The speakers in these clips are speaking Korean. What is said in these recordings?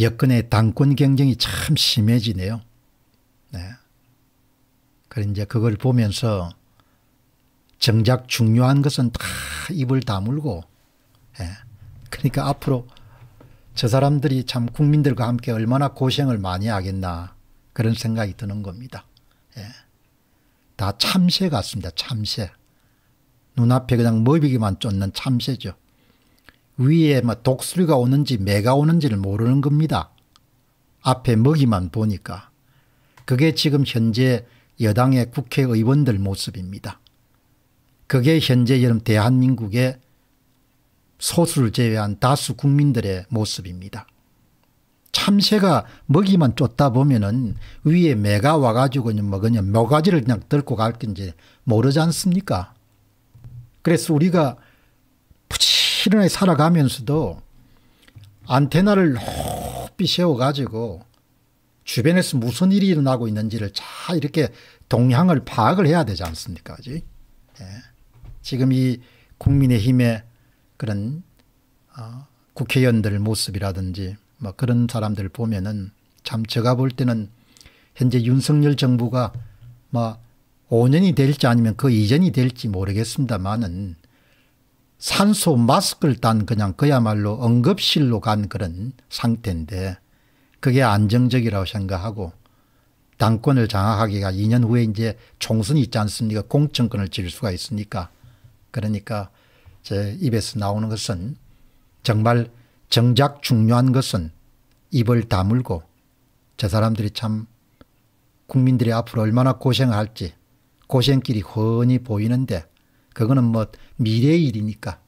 여건의 당권 경쟁이 참 심해지네요. 네. 그래서 이제 그걸 보면서 정작 중요한 것은 다 입을 다물고 예. 그러니까 앞으로 저 사람들이 참 국민들과 함께 얼마나 고생을 많이 하겠나 그런 생각이 드는 겁니다. 예. 다 참새 같습니다. 참새. 눈앞에 그냥 머비기만 쫓는 참새죠. 위에 막 뭐 독수리가 오는지 매가 오는지를 모르는 겁니다. 앞에 먹이만 보니까. 그게 지금 현재 여당의 국회의원들 모습입니다. 그게 현재 여름 대한민국의 소수를 제외한 다수 국민들의 모습입니다. 참새가 먹이만 쫓다 보면은 위에 매가 와가지고 먹으냐, 뭐가지를 그냥 들고 갈 건지 모르지 않습니까? 그래서 우리가 실현에 살아가면서도 안테나를 높이 세워가지고 주변에서 무슨 일이 일어나고 있는지를 잘 이렇게 동향을 파악을 해야 되지 않습니까? 예. 지금 이 국민의힘의 그런 어, 국회의원들 모습이라든지 뭐 그런 사람들 보면은 참 제가 볼 때는 현재 윤석열 정부가 뭐 5년이 될지 아니면 그 이전이 될지 모르겠습니다만은 산소 마스크를 딴 그냥 그야말로 응급실로 간 그런 상태인데 그게 안정적이라고 생각하고 당권을 장악하기가 2년 후에 이제 총선이 있지 않습니까? 공천권을 지쥘 수가 있으니까. 그러니까 제 입에서 나오는 것은 정말 정작 중요한 것은 입을 다물고 저 사람들이 참 국민들이 앞으로 얼마나 고생할지 고생길이 훤히 보이는데 그거는 뭐 미래의 일이니까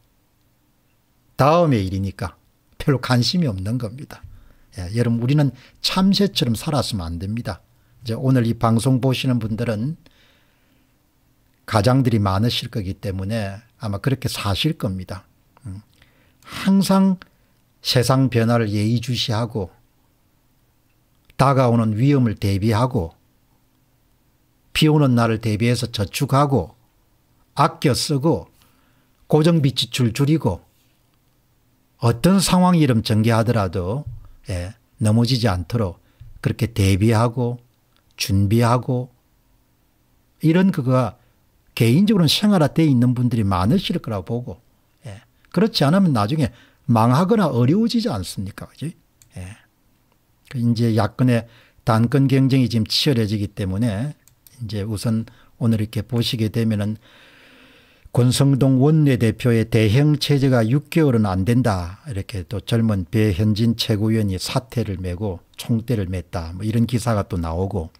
다음의 일이니까 별로 관심이 없는 겁니다. 예, 여러분 우리는 참새처럼 살았으면 안 됩니다. 이제 오늘 이 방송 보시는 분들은 가장들이 많으실 거기 때문에 아마 그렇게 사실 겁니다. 음, 항상 세상 변화를 예의주시하고 다가오는 위험을 대비하고 비 오는 날을 대비해서 저축하고 아껴 쓰고 고정비 지출 줄이고 어떤 상황 이름 전개하더라도 예, 넘어지지 않도록 그렇게 대비하고 준비하고 이런 그거가 개인적으로는 생활화되어 있는 분들이 많으실 거라고 보고 예, 그렇지 않으면 나중에 망하거나 어려워지지 않습니까? 그지? 예. 그 이제 야권의 단권 경쟁이 지금 치열해지기 때문에 이제 우선 오늘 이렇게 보시게 되면은 권성동 원내대표의 대형 체제가 6개월은 안 된다. 이렇게 또 젊은 배현진 최고위원이 사태를 메고 총대를 맸다. 뭐 이런 기사가 또 나오고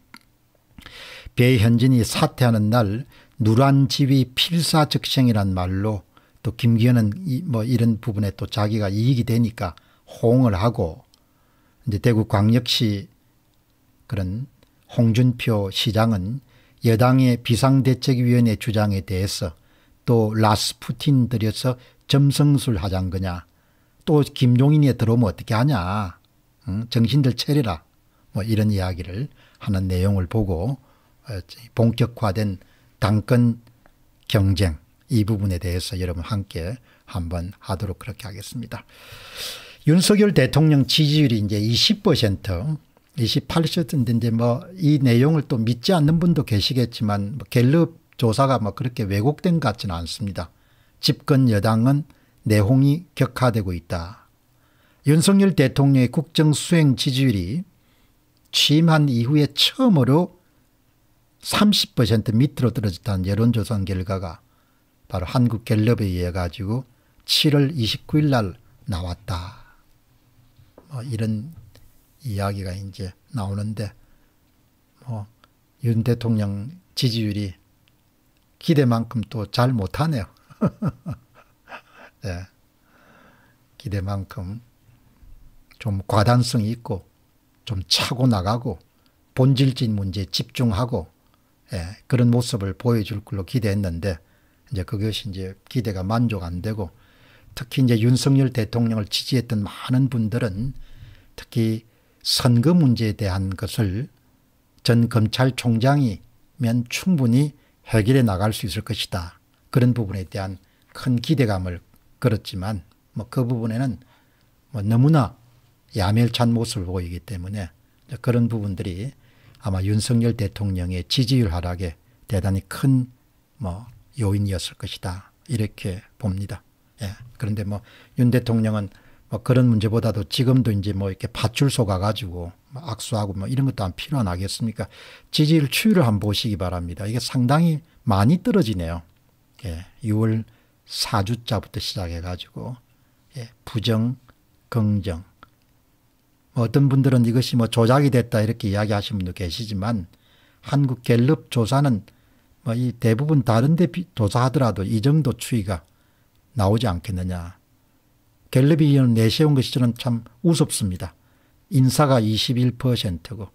배현진이 사퇴하는 날 누란 집이 필사적생이란 말로 또 김기현은 이, 뭐 이런 부분에 또 자기가 이익이 되니까 호응을 하고 이제 대구 광역시 그런 홍준표 시장은 여당의 비상대책위원회 주장에 대해서 또 라스푸틴 들여서 점성술 하잔 거냐. 또 김종인이 들어오면 어떻게 하냐. 응? 정신들 차리라. 뭐 이런 이야기를 하는 내용을 보고 어, 본격화된 당권 경쟁 이 부분에 대해서 여러분 함께 한번 하도록 그렇게 하겠습니다. 윤석열 대통령 지지율이 이제 20% 28%인데 뭐이 내용을 또 믿지 않는 분도 계시겠지만 뭐 갤럽 조사가 막 뭐 그렇게 왜곡된 것 같지는 않습니다. 집권 여당은 내홍이 격화되고 있다. 윤석열 대통령의 국정 수행 지지율이 취임한 이후에 처음으로 30% 밑으로 떨어졌다는 여론조사 결과가 바로 한국갤럽에 의해 가지고 7월 29일 날 나왔다. 뭐 이런 이야기가 이제 나오는데 뭐 윤 대통령 지지율이 기대만큼 또 잘 못하네요. 네. 기대만큼 좀 과단성이 있고 좀 차고 나가고 본질적인 문제에 집중하고 예, 그런 모습을 보여줄 걸로 기대했는데 이제 그것이 이제 기대가 만족 안 되고 특히 이제 윤석열 대통령을 지지했던 많은 분들은 특히 선거 문제에 대한 것을 전 검찰총장이면 충분히 해결해 나갈 수 있을 것이다. 그런 부분에 대한 큰 기대감을 걸었지만 뭐 그 부분에는 뭐 너무나 야멸찬 모습을 보이기 때문에 그런 부분들이 아마 윤석열 대통령의 지지율 하락에 대단히 큰 뭐 요인이었을 것이다. 이렇게 봅니다. 예. 그런데 뭐 윤 대통령은 뭐 그런 문제보다도 지금도 이제 뭐 이렇게 파출소 가가지고 뭐 악수하고 뭐 이런 것도 안 필요한 아겠습니까? 지지율 추이를 한번 보시기 바랍니다. 이게 상당히 많이 떨어지네요. 예, 6월 4주자부터 시작해가지고 예, 부정, 긍정. 뭐 어떤 분들은 이것이 뭐 조작이 됐다 이렇게 이야기하시는 분도 계시지만 한국 갤럽 조사는 뭐 이 대부분 다른데 조사하더라도 이 정도 추이가 나오지 않겠느냐. 갤럽이 이걸 내세운 것이 저는 참 우습습니다. 인사가 21%고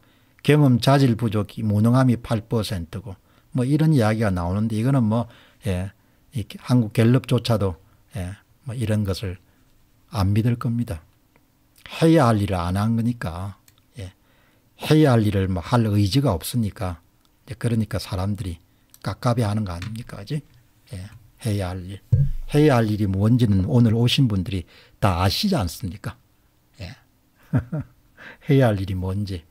경험 자질 부족이 무능함이 8%고 뭐 이런 이야기가 나오는데 이거는 뭐 예, 한국 갤럽조차도 예, 뭐 이런 것을 안 믿을 겁니다. 해야 할 일을 안 한 거니까 예, 해야 할 일을 뭐 할 의지가 없으니까 그러니까 사람들이 깝깝해 하는 거 아닙니까? 그지? 예, 해야 할 일. 해야 할 일이 뭔지는 오늘 오신 분들이 다 아시지 않습니까? 예. 해야 할 일이 뭔지.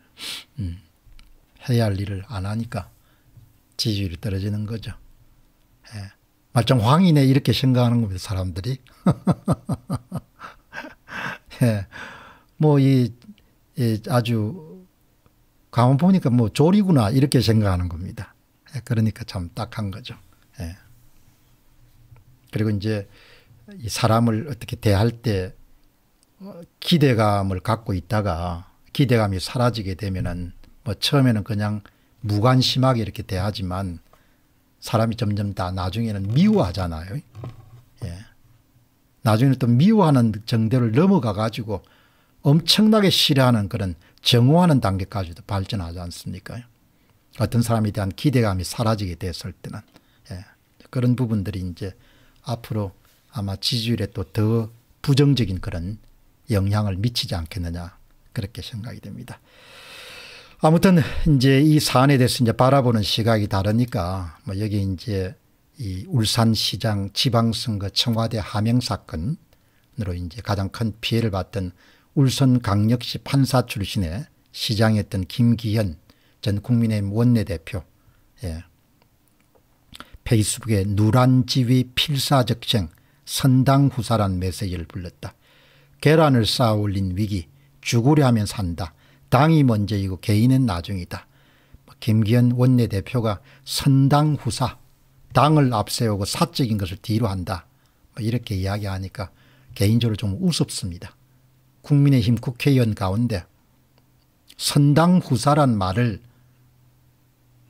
음. 해야 할 일을 안 하니까 지지율이 떨어지는 거죠. 예. 말짱 황이네 이렇게 생각하는 겁니다. 사람들이. 예. 뭐이 이 아주 가만 보니까 뭐 조리구나 이렇게 생각하는 겁니다. 예, 그러니까 참 딱한 거죠. 그리고 이제 이 사람을 어떻게 대할 때 어, 기대감을 갖고 있다가 기대감이 사라지게 되면은 뭐 처음에는 그냥 무관심하게 이렇게 대하지만 사람이 점점 다 나중에는 미워하잖아요. 예. 나중에는 또 미워하는 정도를 넘어가 가지고 엄청나게 싫어하는 그런 정오하는 단계까지도 발전하지 않습니까? 어떤 사람에 대한 기대감이 사라지게 됐을 때는 예. 그런 부분들이 이제 앞으로 아마 지지율에 또 더 부정적인 그런 영향을 미치지 않겠느냐 그렇게 생각이 됩니다. 아무튼 이제 이 사안에 대해서 이제 바라보는 시각이 다르니까 뭐 여기 이제 이 울산시장 지방선거 청와대 하명 사건으로 이제 가장 큰 피해를 봤던 울산강력시 판사 출신의 시장이던 김기현 전 국민의힘 원내대표 예, 페이스북에 누란지위 필사적생 선당후사란 메시지를 불렀다. 계란을 쌓아 올린 위기 죽으려 하면 산다. 당이 먼저이고 개인은 나중이다. 김기현 원내대표가 선당후사 당을 앞세우고 사적인 것을 뒤로 한다. 뭐 이렇게 이야기하니까 개인적으로 좀 우습습니다. 국민의힘 국회의원 가운데 선당후사란 말을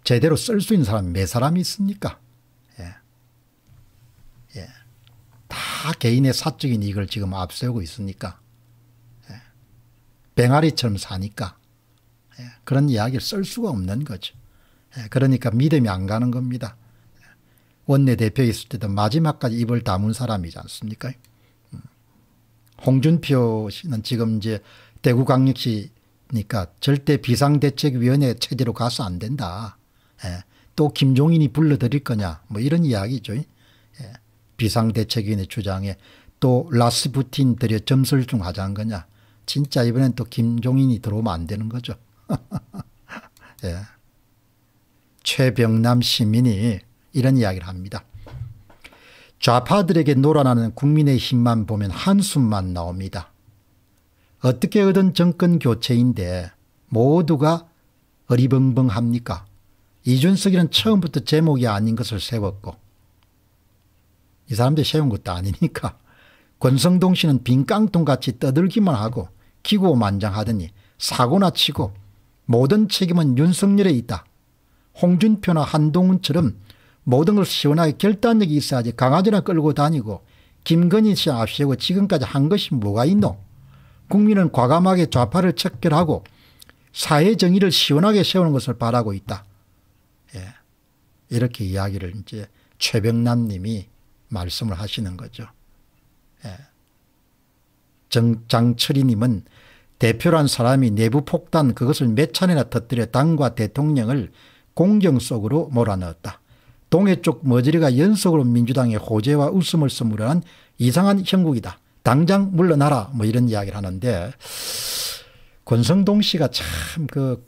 제대로 쓸 수 있는 사람 몇 사람이 있습니까? 다 개인의 사적인 이익을 지금 앞세우고 있으니까 예. 뱅아리처럼 사니까 예. 그런 이야기를 쓸 수가 없는 거죠. 예. 그러니까 믿음이 안 가는 겁니다. 예, 원내대표 있을 때도 마지막까지 입을 다문 사람이지 않습니까? 음. 홍준표 씨는 지금 이제 대구 광역시니까 절대 비상대책위원회 체제로 가서 안 된다. 예, 또 김종인이 불러들일 거냐 뭐 이런 이야기죠. 비상대책위원회 주장에 또 라스푸틴들의 점설 중 하자는 거냐. 진짜 이번엔 또 김종인이 들어오면 안 되는 거죠. 예. 최병남 시민이 이런 이야기를 합니다. 좌파들에게 놀아나는 국민의힘만 보면 한숨만 나옵니다. 어떻게 얻은 정권 교체인데 모두가 어리벙벙합니까? 이준석이는 처음부터 제목이 아닌 것을 세웠고 이 사람들이 세운 것도 아니니까 권성동 씨는 빈 깡통 같이 떠들기만 하고 기고만장하더니 사고나 치고 모든 책임은 윤석열에 있다. 홍준표나 한동훈처럼 모든 걸 시원하게 결단력이 있어야지 강아지나 끌고 다니고 김건희 씨 앞세우고 지금까지 한 것이 뭐가 있노? 국민은 과감하게 좌파를 척결하고 사회 정의를 시원하게 세우는 것을 바라고 있다. 예. 이렇게 이야기를 이제 최병남 님이 말씀을 하시는 거죠. 예. 장철이님은 대표란 사람이 내부 폭탄 그것을 몇 차례나 터뜨려 당과 대통령을 공경 속으로 몰아넣었다. 동해쪽 머저리가 연속으로 민주당의 호재와 웃음을 선물한 이상한 형국이다. 당장 물러나라 뭐 이런 이야기를 하는데 권성동 씨가 참 그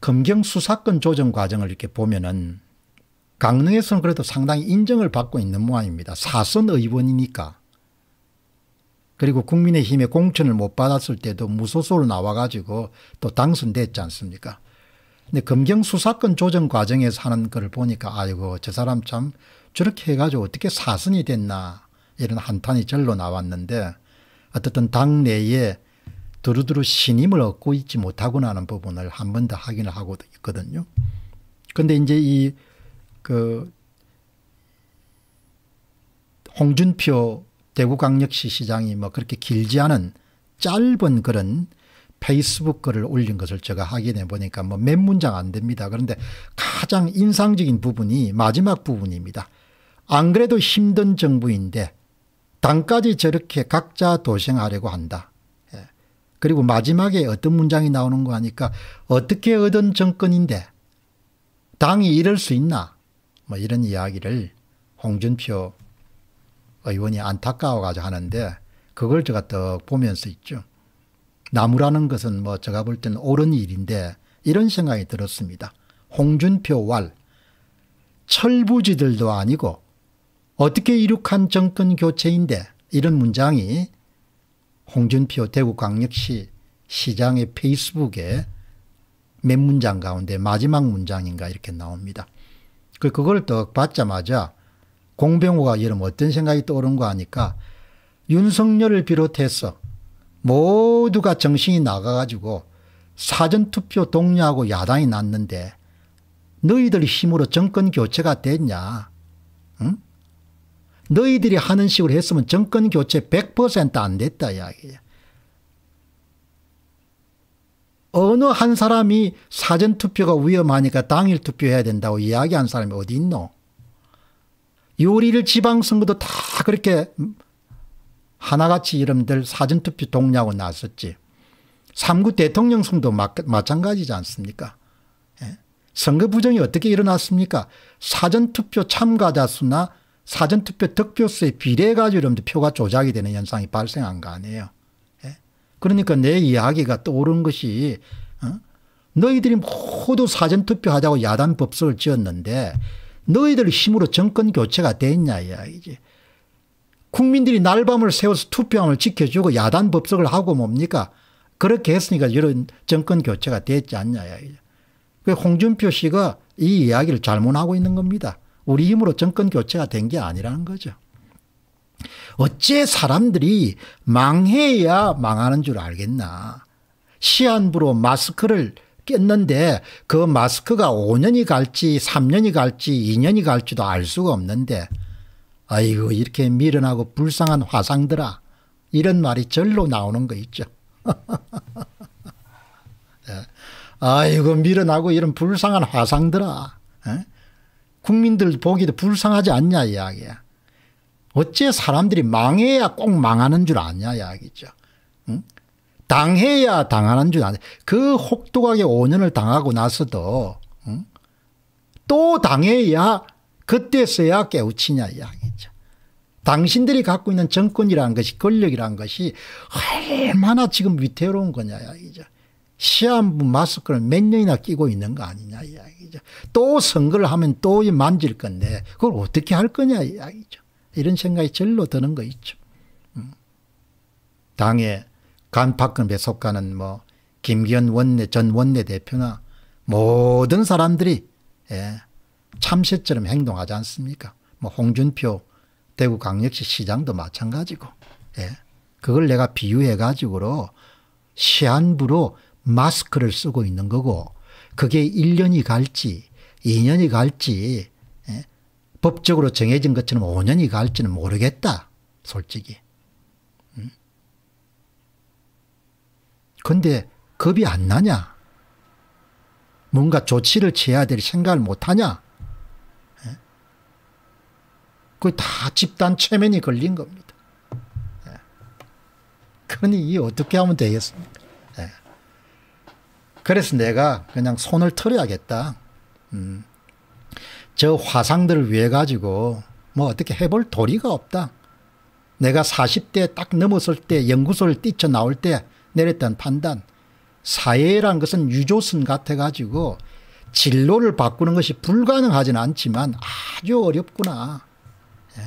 검경 수사권 조정 과정을 이렇게 보면은 강릉에서는 그래도 상당히 인정을 받고 있는 모양입니다. 사선 의원이니까. 그리고 국민의힘의 공천을 못 받았을 때도 무소속으로 나와가지고 또 당선됐지 않습니까? 근데 검경 수사권 조정 과정에서 하는 걸 보니까 아이고 저 사람 참 저렇게 해가지고 어떻게 사선이 됐나 이런 한탄이 절로 나왔는데 어쨌든 당내에 두루두루 신임을 얻고 있지 못하구나 는 부분을 한 번 더 확인을 하고 있거든요. 근데 이제 이그 홍준표 대구광역시 시장이 뭐 그렇게 길지 않은 짧은 그런 페이스북 글을 올린 것을 제가 확인해 보니까 뭐 몇 문장 안 됩니다. 그런데 가장 인상적인 부분이 마지막 부분입니다. 안 그래도 힘든 정부인데 당까지 저렇게 각자 도생하려고 한다. 예. 그리고 마지막에 어떤 문장이 나오는 거 하니까 어떻게 얻은 정권인데 당이 이럴 수 있나 뭐 이런 이야기를 홍준표 의원이 안타까워가지고 하는데 그걸 제가 떡 보면서 있죠. 나무라는 것은 뭐 제가 볼 때는 옳은 일인데 이런 생각이 들었습니다. 홍준표 왈 철부지들도 아니고 어떻게 이룩한 정권 교체인데 이런 문장이 홍준표 대구광역시 시장의 페이스북에 몇 문장 가운데 마지막 문장인가 이렇게 나옵니다. 그, 그걸 또 받자마자 공병호가 여름 어떤 생각이 떠오른 거 아니까 윤석열을 비롯해서 모두가 정신이 나가가지고 사전투표 동료하고 야당이 났는데 너희들 힘으로 정권 교체가 됐냐? 응? 너희들이 하는 식으로 했으면 정권 교체 100%안 됐다 이야기야. 어느 한 사람이 사전투표가 위험하니까 당일 투표해야 된다고 이야기한 사람이 어디 있노? 6월 1 지방선거도 다 그렇게 하나같이 이름들 사전투표 동의고 나섰지. 3구 대통령 선도 마찬가지지 않습니까? 예. 선거 부정이 어떻게 일어났습니까? 사전투표 참가자 수나 사전투표 득표수에 비례해가지고 이름들 표가 조작이 되는 현상이 발생한 거 아니에요. 그러니까 내 이야기가 떠오른 것이 어? 너희들이 모두 사전투표하자고 야단 법석을 지었는데 너희들 힘으로 정권 교체가 됐냐 이야기지. 국민들이 날밤을 새워서 투표함을 지켜주고 야단 법석을 하고 뭡니까? 그렇게 했으니까 이런 정권 교체가 됐지 않냐 이야기죠. 그 홍준표 씨가 이 이야기를 잘못하고 있는 겁니다. 우리 힘으로 정권 교체가 된 게 아니라는 거죠. 어째 사람들이 망해야 망하는 줄 알겠나. 시한부로 마스크를 꼈는데 그 마스크가 5년이 갈지 3년이 갈지 2년이 갈지도 알 수가 없는데 아이고 이렇게 미련하고 불쌍한 화상들아 이런 말이 절로 나오는 거 있죠. 예. 아이고 미련하고 이런 불쌍한 화상들아 예? 국민들 보기도 불쌍하지 않냐 이야기야. 어째 사람들이 망해야 꼭 망하는 줄 아냐 이야기죠. 응? 당해야 당하는 줄 아냐. 그 혹독하게 5년을 당하고 나서도 응? 또 당해야 그때서야 깨우치냐 이야기죠. 당신들이 갖고 있는 정권이라는 것이 권력이라는 것이 얼마나 지금 위태로운 거냐 이야기죠. 시한부 마스크를 몇 년이나 끼고 있는 거 아니냐 이야기죠. 또 선거를 하면 또 만질 건데 그걸 어떻게 할 거냐 이야기죠. 이런 생각이 절로 드는 거 있죠. 음. 당의 간파급에 속하는 뭐 김기현 원내 전 원내대표나 모든 사람들이 예, 참새처럼 행동하지 않습니까? 뭐 홍준표 대구광역시 시장도 마찬가지고 예, 그걸 내가 비유해 가지고 시한부로 마스크를 쓰고 있는 거고 그게 1년이 갈지 2년이 갈지 법적으로 정해진 것처럼 5년이 갈지는 모르겠다. 솔직히. 음? 근데 겁이 안 나냐? 뭔가 조치를 취해야 될 생각을 못 하냐? 예? 그게 다 집단 체면이 걸린 겁니다. 예. 그러니 이 어떻게 하면 되겠습니까? 예. 그래서 내가 그냥 손을 털어야겠다. 음. 저 화상들을 위해 가지고 뭐 어떻게 해볼 도리가 없다. 내가 40대 딱 넘었을 때 연구소를 뛰쳐 나올 때 내렸던 판단. 사회란 것은 유조선 같아가지고 진로를 바꾸는 것이 불가능하진 않지만 아주 어렵구나. 예.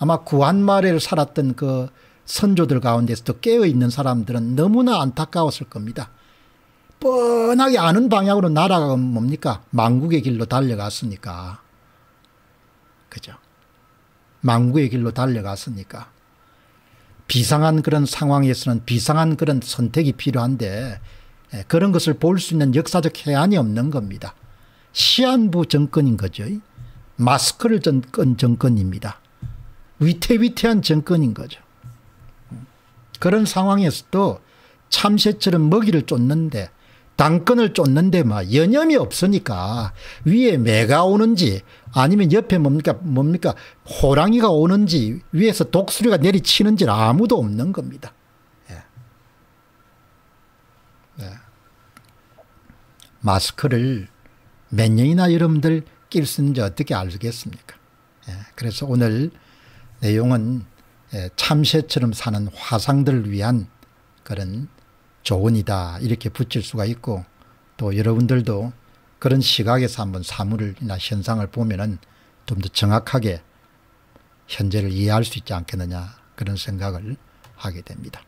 아마 구한말에를 살았던 그 선조들 가운데서도 깨어있는 사람들은 너무나 안타까웠을 겁니다. 뻔하게 아는 방향으로 나라가 뭡니까? 망국의 길로 달려갔으니까. 그죠? 망국의 길로 달려갔으니까. 비상한 그런 상황에서는 비상한 그런 선택이 필요한데 예, 그런 것을 볼 수 있는 역사적 해안이 없는 겁니다. 시안부 정권인 거죠. 마스크를 정권 정권입니다. 위태위태한 정권인 거죠. 음. 그런 상황에서도 참새처럼 먹이를 쫓는데 당근을 쫓는데 막 뭐 여념이 없으니까 위에 매가 오는지 아니면 옆에 뭡니까 뭡니까 호랑이가 오는지 위에서 독수리가 내리치는지 아무도 없는 겁니다. 예. 예. 마스크를 몇 년이나 여러분들 낄 수 있는지 어떻게 알겠습니까? 예. 그래서 오늘 내용은 예, 참새처럼 사는 화상들을 위한 그런 조언이다 이렇게 붙일 수가 있고 또 여러분들도 그런 시각에서 한번 사물이나 현상을 보면은 좀 더 정확하게 현재를 이해할 수 있지 않겠느냐 그런 생각을 하게 됩니다.